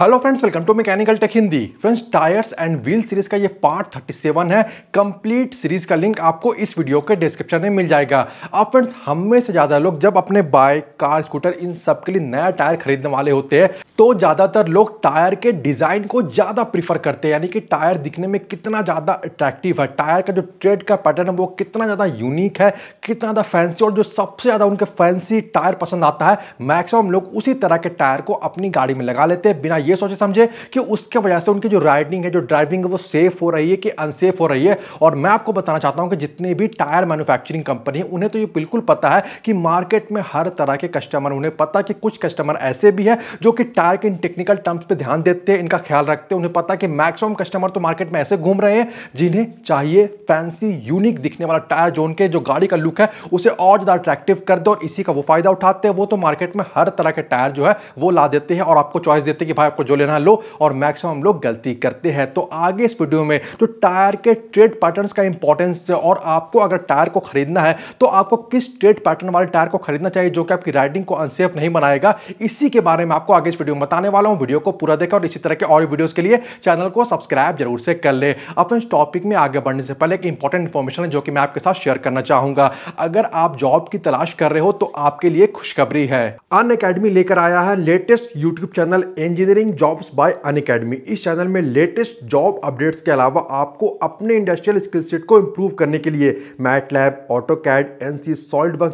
hello friends welcome to mechanical tech Hindi friends tyres and wheel series का ये part 37 है complete series का link आपको इस वीडियो के डिस्क्रिप्शन में मिल जाएगा अब फ्रेंड्स हम में से ज़्यादा लोग जब अपने बाइक कार स्कूटर इन सब के लिए नया टायर खरीदने वाले होते हैं तो ज़्यादातर लोग टायर के डिज़ाइन को ज़्यादा प्रीफर करते हैं यानी कि टायर दिखने में कितना ज़्यादा अट्रैक्टिव है टायर का जो ट्रेड का पैटर्न है वो कितना ज़्यादा यूनिक है कितना ज़्यादा फैंसी और जो सबसे ज़्यादा उनके फैंसी टायर पसंद आता है मैक्सिमम लोग उसी तरह के टायर को अपनी गाड़ी में लगा लेते हैं बिना ये सोचे समझे कि उसके वजह से उनकी जो राइडिंग है जो ड्राइविंग है वो सेफ हो रही है कि अनसेफ हो रही है और मैं आपको बताना चाहता हूँ कि जितने भी टायर मैन्युफैक्चरिंग कंपनी है उन्हें तो ये बिल्कुल पता है कि मार्केट में हर तरह के कस्टमर उन्हें पता है कि कुछ कस्टमर ऐसे भी हैं जो कि टायर के इन टेक्निकल टर्म्स पर ध्यान देते हैं इनका ख्याल रखते हैं उन्हें पता है कि मैक्सिमम कस्टमर तो मार्केट में ऐसे घूम रहे हैं जिन्हें चाहिए फैंसी यूनिक दिखने वाला टायर जोन के जो गाड़ी का लुक है उसे और ज़्यादा अट्रैक्टिव कर दे और इसी का वो फायदा उठाते हैं वो तो मार्केट में हर तरह के टायर जो है वो ला देते हैं और आपको चॉइस देते हैं कि भाई आपको जो लेना लो और मैक्सिमम लोग गलती करते हैं तो आगे इस वीडियो में जो टायर के ट्रेड पैटर्न का इंपॉर्टेंस और आपको अगर टायर को खरीदना है तो आपको किस ट्रेड पैटर्न वाले टायर को खरीदना चाहिए जो कि आपकी राइडिंग को अनसेफ नहीं बनाएगा इसी के बारे में आपको आगे इस वीडियो में बताने वाला हूँ वीडियो को पूरा देखा और इसी तरह के और वीडियोस के लिए चैनल को सब्सक्राइब जरूर से कर ले अपने इस टॉपिक में आगे बढ़ने से पहले एक इंपॉर्टेंट इन्फॉर्मेशन है जो कि मैं आपके साथ शेयर करना चाहूंगा अगर आप जॉब की तलाश कर रहे हो तो आपके लिए खुशखबरी है अन अकेडमी लेकर आया है latest YouTube channel engineering in jobs by Anu academy इस चैनल में लेटेस्ट जॉब अपडेट्स के अलावा आपको अपने इंडस्ट्रियल स्किल सेट को इम्प्रूव करने के लिए MATLAB AutoCAD ANSYS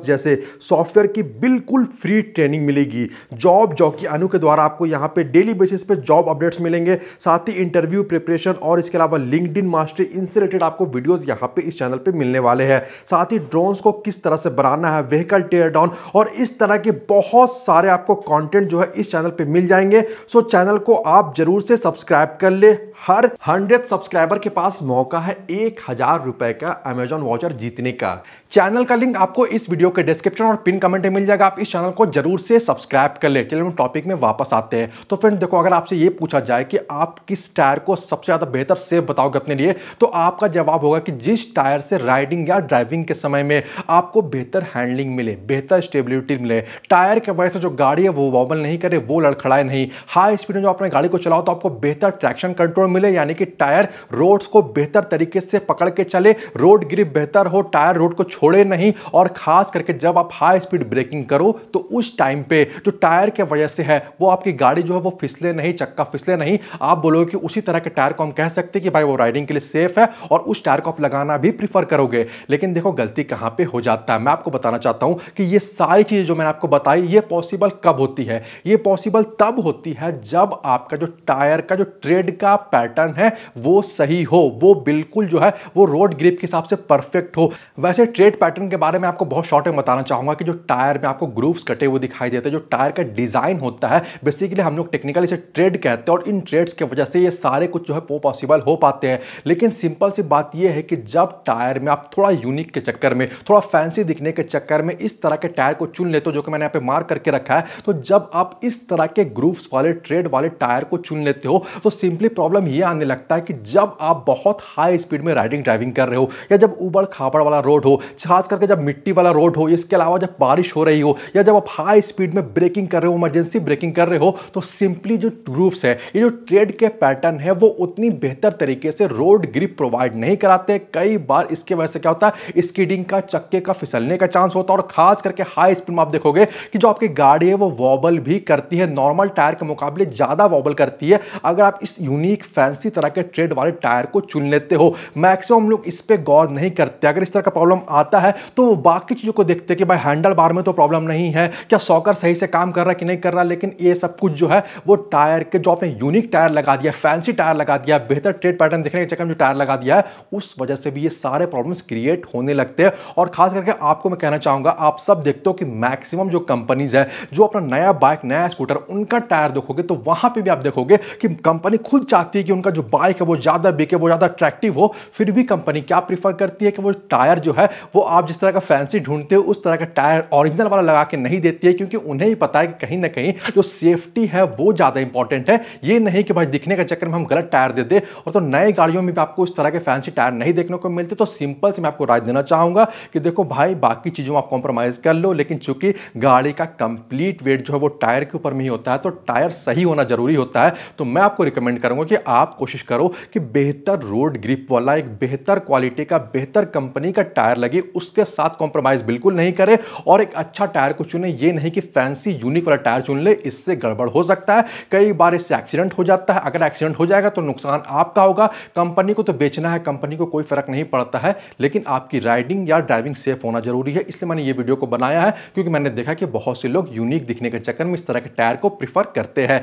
जैसे सॉफ्टवेयर की बिल्कुल फ्री ट्रेनिंग मिलेगी जॉब जॉकी अनु के द्वारा आपको यहाँ पे डेली बेसिस पे जॉब अपडेट्स मिलेंगे साथ ही इंटरव्यू प्रिपरेशन और इसके अलावा लिंकड मास्टर इनसे रिलेटेड आपको वीडियोज़ यहाँ पे इस चैनल पर मिलने वाले हैं साथ ही ड्रोन्स को किस तरह से बनाना है व्हीकल टेयर डाउन और इस तरह के बहुत सारे आपको कॉन्टेंट जो है इस चैनल पर मिल जाएंगे सो चैनल चैनल को आप जरूर से सब्सक्राइब कर ले हर हंड्रेड सब्सक्राइबर के पास मौका है एक हजार रुपए का अमेजॉन वॉचर जीतने का चैनल का लिंक आपको इस वीडियो के डिस्क्रिप्शन और पिन कमेंट में मिल जाएगा आप इस चैनल को जरूर से सब्सक्राइब कर ले चलिए हम टॉपिक में वापस आते हैं तो फ्रेंड देखो अगर आपसे ये पूछा जाए कि आप किस टायर को सबसे ज़्यादा बेहतर सेफ बताओगे अपने लिए तो आपका जवाब होगा कि जिस टायर से राइडिंग या ड्राइविंग के समय में आपको बेहतर हैंडलिंग मिले बेहतर स्टेबिलिटी मिले टायर की वजह से जो गाड़ी है वो वॉबल नहीं करे वो लड़खड़ाए नहीं हाई स्पीड में जो अपने गाड़ी को चलाओ तो आपको बेहतर ट्रैक्शन कंट्रोल मिले यानी कि टायर रोड्स को बेहतर तरीके से पकड़ के चले रोड ग्रिप बेहतर हो टायर रोड को छोड़े नहीं और खास करके जब आप हाई स्पीड ब्रेकिंग करो तो उस टाइम पे जो टायर के वजह से है वो आपकी गाड़ी जो है वो फिसले नहीं चक्का फिसले नहीं आप बोलोगे कि उसी तरह के टायर को हम कह सकते हैं कि भाई वो राइडिंग के लिए सेफ है और उस टायर को आप लगाना भी प्रीफर करोगे लेकिन देखो गलती कहाँ पर हो जाता है मैं आपको बताना चाहता हूँ कि ये सारी चीज़ें जो मैंने आपको बताई ये पॉसिबल कब होती है ये पॉसिबल तब होती है जब जब आपका जो टायर का जो ट्रेड का पैटर्न है वो सही हो वो बिल्कुल जो है वो रोड ग्रिप के हिसाब से परफेक्ट हो वैसे ट्रेड पैटर्न के बारे में आपको बहुत शॉर्ट में बताना चाहूंगा कि जो टायर में आपको ग्रूव्स कटे हुए दिखाई देते हैं जो टायर का डिज़ाइन होता है बेसिकली हम लोग टेक्निकल इसे ट्रेड कहते हैं और इन ट्रेड्स की वजह से ये सारे कुछ जो है वो पॉसिबल हो पाते हैं लेकिन सिंपल सी बात यह है कि जब टायर में आप थोड़ा यूनिक के चक्कर में थोड़ा फैंसी दिखने के चक्कर में इस तरह के टायर को चुन लेते हो जो कि मैंने यहाँ पे मार्क करके रखा है तो जब आप इस तरह के ग्रुप्स वाले ट्रेड वाले टायर को चुन लेते हो तो सिंपली प्रॉब्लम ये आने लगता है कि जब आप बहुत हाई स्पीड में राइडिंग ड्राइविंग कर रहे हो या जब उबड़ खापड़ वाला रोड हो खास करके जब मिट्टी वाला रोड हो इसके अलावा जब बारिश हो रही हो या जब आप हाई स्पीड में ब्रेकिंग कर रहे हो इमरजेंसी ब्रेकिंग कर रहे हो तो सिंपली जो रूफ्स है ये जो ट्रेड के पैटर्न है वो उतनी बेहतर तरीके से रोड ग्रिप प्रोवाइड नहीं कराते कई बार इसके वजह से क्या होता है स्कीडिंग का चक्के का फिसलने का चांस होता है और खास करके हाई स्पीड में आप देखोगे कि जो आपकी गाड़ी है वो वॉबल भी करती है नॉर्मल टायर के मुकाबले ज़्यादा वॉबल करती है अगर आप इस यूनिक फैंसी तरह के ट्रेड वाले टायर को चुन लेते हो मैक्सिमम लोग इस पर गौर नहीं करते अगर इस तरह का प्रॉब्लम आता है तो बाकी चीज़ों को देखते कि भाई हैंडल बार में तो प्रॉब्लम नहीं है क्या सॉकर सही से काम कर रहा है कि नहीं कर रहा लेकिन ये सब कुछ जो है वो टायर के जो आपने यूनिक टायर लगा दिया फैंसी टायर लगा दिया बेहतर ट्रेड पैटर्न देखने के चक्कर में जो टायर लगा दिया है उस वजह से भी ये सारे प्रॉब्लम्स क्रिएट होने लगते हैं और खास करके आपको मैं कहना चाहूंगा आप सब देखते हो कि मैक्सिमम जो कंपनीज है जो अपना नया बाइक नया स्कूटर उनका टायर देखोगे तो वहां पर भी आप देखोगे कि कंपनी खुद चाहती है कि उनका जो बाइक है वो ज़्यादा बिके वो ज़्यादा अट्रैक्टिव हो फिर भी कंपनी क्या प्रीफर करती है कि वो टायर जो है वो आप जिस तरह का फैंसी ढूंढते हो उस तरह का टायर ओरिजिनल वाला लगा के नहीं देती है क्योंकि उन्हें ही पता है कि कहीं ना कहीं जो सेफ्टी है वो ज़्यादा इंपॉर्टेंट है ये नहीं कि भाई दिखने के चक्कर में हम गलत टायर दे दे और तो नए गाड़ियों में भी आपको इस तरह के फैंसी टायर नहीं देखने को मिलते तो सिंपल से मैं आपको राय देना चाहूंगा कि देखो भाई बाकी चीज़ों आप कॉम्प्रोमाइज़ कर लो लेकिन चूंकि गाड़ी का कंप्लीट वेट जो है वो टायर के ऊपर में ही होता है तो टायर सही होना ज़रूरी होता है तो मैं आपको रिकमेंड करूंगा कि आप कोशिश करो कि बेहतर रोड ग्रिप वाला एक बेहतर क्वालिटी का बेहतर कंपनी का टायर लगे उसके साथ कॉम्प्रोमाइज़ बिल्कुल नहीं करें और एक अच्छा टायर को चुने ये नहीं कि फैंसी यूनिक वाला टायर चुन ले इससे गड़बड़ हो सकता है कई बार इससे एक्सीडेंट हो जाता है अगर एक्सीडेंट हो जाएगा तो नुकसान आपका होगा कंपनी को तो बेचना है कंपनी को कोई फर्क नहीं पड़ता है लेकिन आपकी राइडिंग या ड्राइविंग सेफ होना जरूरी है इसलिए मैंने ये वीडियो को बनाया है क्योंकि मैंने देखा कि बहुत से लोग यूनिक दिखने के चक्कर में इस तरह के टायर को प्रीफर करते हैं